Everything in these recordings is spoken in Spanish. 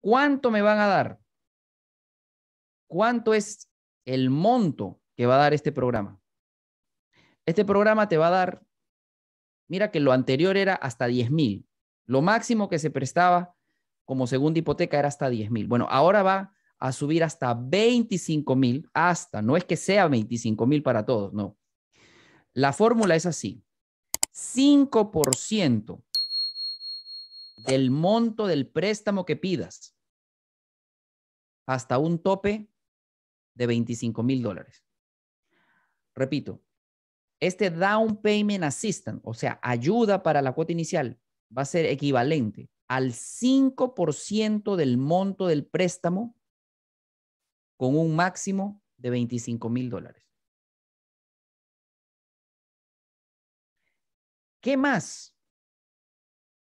¿Cuánto me van a dar? ¿Cuánto es el monto que va a dar este programa? Este programa te va a dar, mira que lo anterior era hasta 10 mil. Lo máximo que se prestaba como segunda hipoteca era hasta 10 mil. Bueno, ahora va a subir hasta 25 mil, hasta, no es que sea 25 mil para todos, no. La fórmula es así. 5% del monto del préstamo que pidas hasta un tope de 25 mil dólares. Repito, este down payment assistance, o sea, ayuda para la cuota inicial, va a ser equivalente al 5% del monto del préstamo con un máximo de 25 mil dólares. ¿Qué más?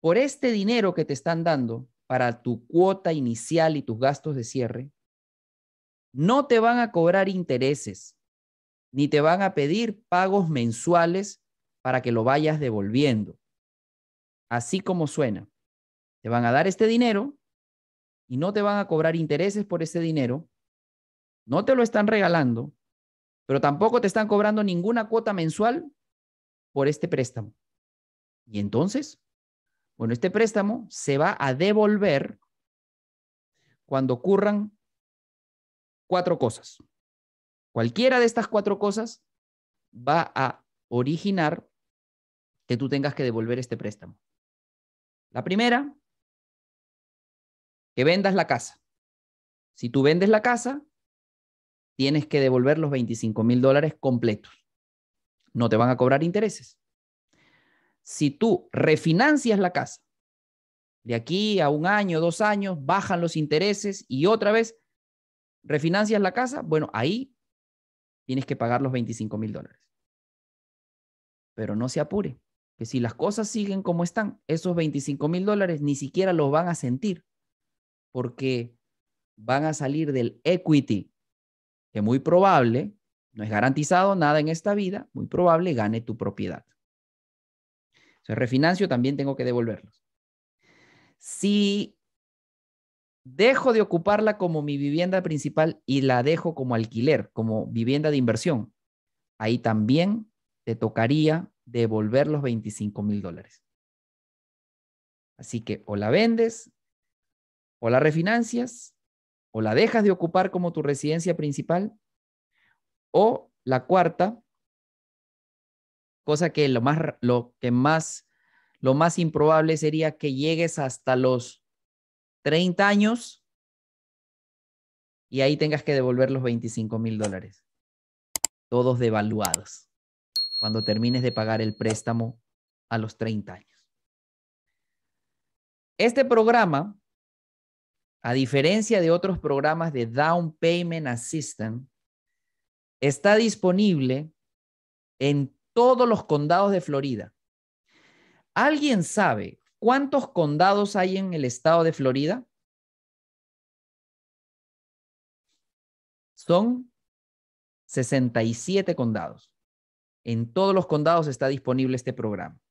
por este dinero que te están dando para tu cuota inicial y tus gastos de cierre, no te van a cobrar intereses, ni te van a pedir pagos mensuales para que lo vayas devolviendo. Así como suena. Te van a dar este dinero y no te van a cobrar intereses por ese dinero. No te lo están regalando, pero tampoco te están cobrando ninguna cuota mensual por este préstamo. ¿Y entonces? Bueno, este préstamo se va a devolver cuando ocurran cuatro cosas. Cualquiera de estas cuatro cosas va a originar que tú tengas que devolver este préstamo. La primera, que vendas la casa. Si tú vendes la casa, tienes que devolver los 25 mil dólares completos. No te van a cobrar intereses si tú refinancias la casa, de aquí a un año, dos años, bajan los intereses y otra vez refinancias la casa, bueno, ahí tienes que pagar los 25 mil dólares. Pero no se apure, que si las cosas siguen como están, esos 25 mil dólares ni siquiera los van a sentir, porque van a salir del equity, que muy probable, no es garantizado nada en esta vida, muy probable gane tu propiedad. O sea, refinancio también tengo que devolverlos. Si dejo de ocuparla como mi vivienda principal y la dejo como alquiler, como vivienda de inversión, ahí también te tocaría devolver los 25 mil dólares. Así que o la vendes, o la refinancias, o la dejas de ocupar como tu residencia principal, o la cuarta, cosa que lo más, lo que más, lo más improbable sería que llegues hasta los 30 años y ahí tengas que devolver los 25 mil dólares, todos devaluados, cuando termines de pagar el préstamo a los 30 años. Este programa, a diferencia de otros programas de Down Payment Assistance, está disponible en todos los condados de Florida. ¿Alguien sabe cuántos condados hay en el estado de Florida? Son 67 condados. En todos los condados está disponible este programa.